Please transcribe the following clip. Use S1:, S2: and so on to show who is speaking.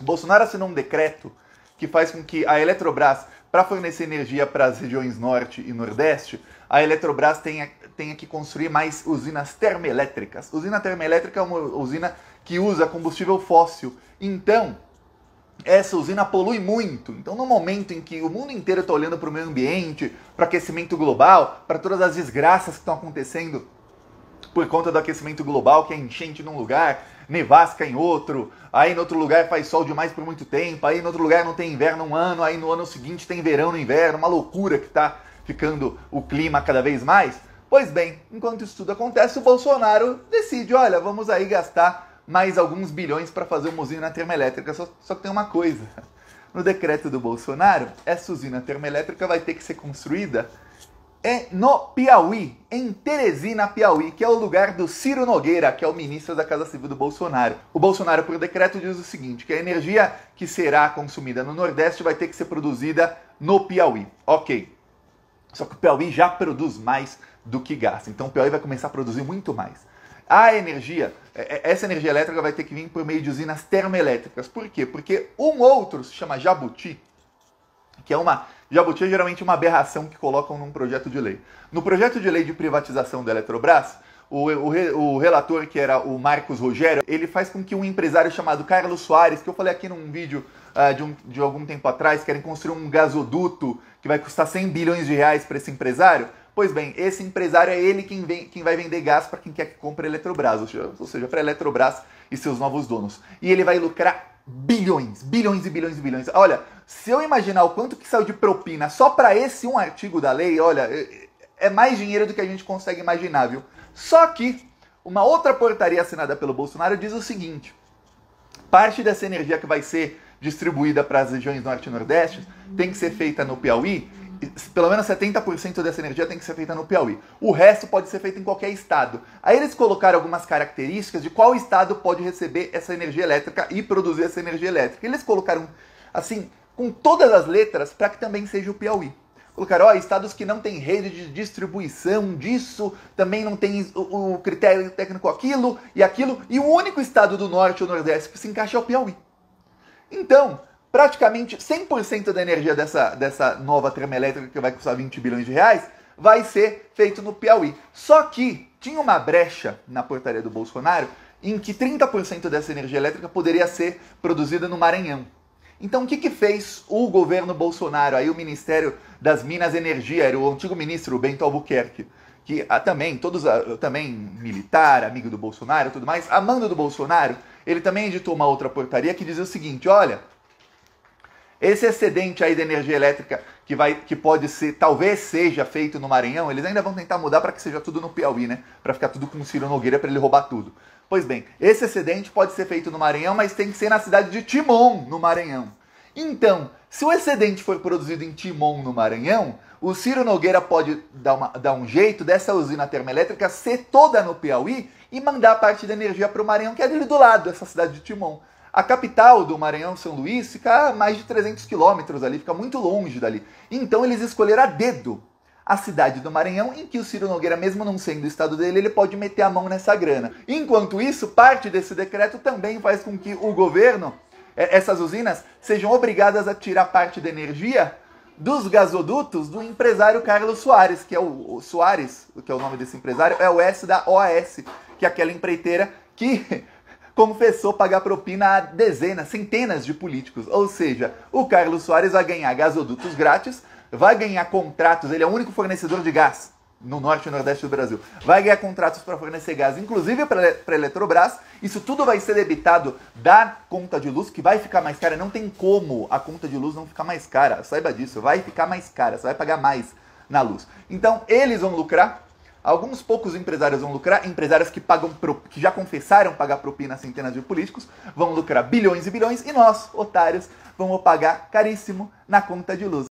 S1: Bolsonaro assinou um decreto que faz com que a Eletrobras, para fornecer energia para as regiões norte e nordeste, a Eletrobras tenha, tenha que construir mais usinas termoelétricas. Usina termoelétrica é uma usina que usa combustível fóssil. Então, essa usina polui muito. Então, no momento em que o mundo inteiro está olhando para o meio ambiente, para o aquecimento global, para todas as desgraças que estão acontecendo por conta do aquecimento global, que é enchente num lugar, nevasca em outro, aí em outro lugar faz sol demais por muito tempo, aí em outro lugar não tem inverno um ano, aí no ano seguinte tem verão no inverno, uma loucura que está ficando o clima cada vez mais. Pois bem, enquanto isso tudo acontece, o Bolsonaro decide, olha, vamos aí gastar mais alguns bilhões para fazer uma usina termoelétrica. Só, só que tem uma coisa, no decreto do Bolsonaro, essa usina termoelétrica vai ter que ser construída é no Piauí, em Teresina, Piauí, que é o lugar do Ciro Nogueira, que é o ministro da Casa Civil do Bolsonaro. O Bolsonaro, por decreto, diz o seguinte: que a energia que será consumida no Nordeste vai ter que ser produzida no Piauí. Ok. Só que o Piauí já produz mais do que gasta. Então o Piauí vai começar a produzir muito mais. A energia, é, é, essa energia elétrica vai ter que vir por meio de usinas termoelétricas. Por quê? Porque um outro se chama Jabuti, que é uma jabuti é geralmente uma aberração que colocam num projeto de lei. No projeto de lei de privatização da Eletrobras, o, o, o, relator, que era o Marcos Rogério, ele faz com que um empresário chamado Carlos Soares, que eu falei aqui num vídeo uh, de, um, de algum tempo atrás, querem construir um gasoduto que vai custar 100 bilhões de reais para esse empresário. Pois bem, esse empresário é ele quem, vem, quem vai vender gás para quem quer que compre a Eletrobras, ou seja, para a Eletrobras e seus novos donos. E ele vai lucrar bilhões, bilhões e bilhões e bilhões. Olha, se eu imaginar o quanto que saiu de propina só para esse um artigo da lei, olha, é, é mais dinheiro do que a gente consegue imaginar, viu? Só que uma outra portaria assinada pelo Bolsonaro diz o seguinte: parte dessa energia que vai ser distribuída para as regiões norte e nordeste tem que ser feita no Piauí pelo menos 70% dessa energia tem que ser feita no Piauí. O resto pode ser feito em qualquer estado. Aí eles colocaram algumas características de qual estado pode receber essa energia elétrica e produzir essa energia elétrica. Eles colocaram assim, com todas as letras, para que também seja o Piauí. Colocaram, ó, estados que não tem rede de distribuição disso, também não tem o, o critério técnico aquilo e aquilo, e o único estado do norte ou nordeste que se encaixa é o Piauí. Então, praticamente 100% da energia dessa, dessa nova termoelétrica, que vai custar 20 bilhões de reais, vai ser feito no Piauí. Só que tinha uma brecha na portaria do Bolsonaro em que 30% dessa energia elétrica poderia ser produzida no Maranhão. Então, o que, que fez o governo Bolsonaro, aí o Ministério das Minas e Energia, era o antigo ministro Bento Albuquerque, que ah, também, todos, ah, também militar, amigo do Bolsonaro tudo mais, amando do Bolsonaro, ele também editou uma outra portaria que dizia o seguinte: olha, esse excedente aí de energia elétrica que, vai, que pode ser, talvez seja feito no Maranhão, eles ainda vão tentar mudar para que seja tudo no Piauí, né? Para ficar tudo com o Ciro Nogueira para ele roubar tudo. Pois bem, esse excedente pode ser feito no Maranhão, mas tem que ser na cidade de Timon, no Maranhão. Então, se o excedente for produzido em Timon, no Maranhão, o Ciro Nogueira pode dar, uma, dar um jeito dessa usina termoelétrica ser toda no Piauí e mandar a parte da energia para o Maranhão, que é ali do lado, essa cidade de Timon. A capital do Maranhão, São Luís, fica a mais de 300 quilômetros ali, fica muito longe dali. Então eles escolheram a dedo a cidade do Maranhão, em que o Ciro Nogueira, mesmo não sendo o estado dele, ele pode meter a mão nessa grana. Enquanto isso, parte desse decreto também faz com que o governo, é, essas usinas, sejam obrigadas a tirar parte da energia dos gasodutos do empresário Carlos Soares, que é o, o Soares, que é o nome desse empresário, é o S da OAS, que é aquela empreiteira que confessou pagar propina a dezenas, centenas de políticos. Ou seja, o Carlos Soares vai ganhar gasodutos grátis, vai ganhar contratos, ele é o único fornecedor de gás no norte e nordeste do Brasil, vai ganhar contratos para fornecer gás, inclusive para a Eletrobras. Isso tudo vai ser debitado da conta de luz, que vai ficar mais cara. Não tem como a conta de luz não ficar mais cara. Saiba disso, vai ficar mais cara, você vai pagar mais na luz. Então, eles vão lucrar Alguns poucos empresários vão lucrar, empresários que pagam que já confessaram pagar propina a centenas de políticos vão lucrar bilhões e bilhões e nós, otários, vamos pagar caríssimo na conta de luz.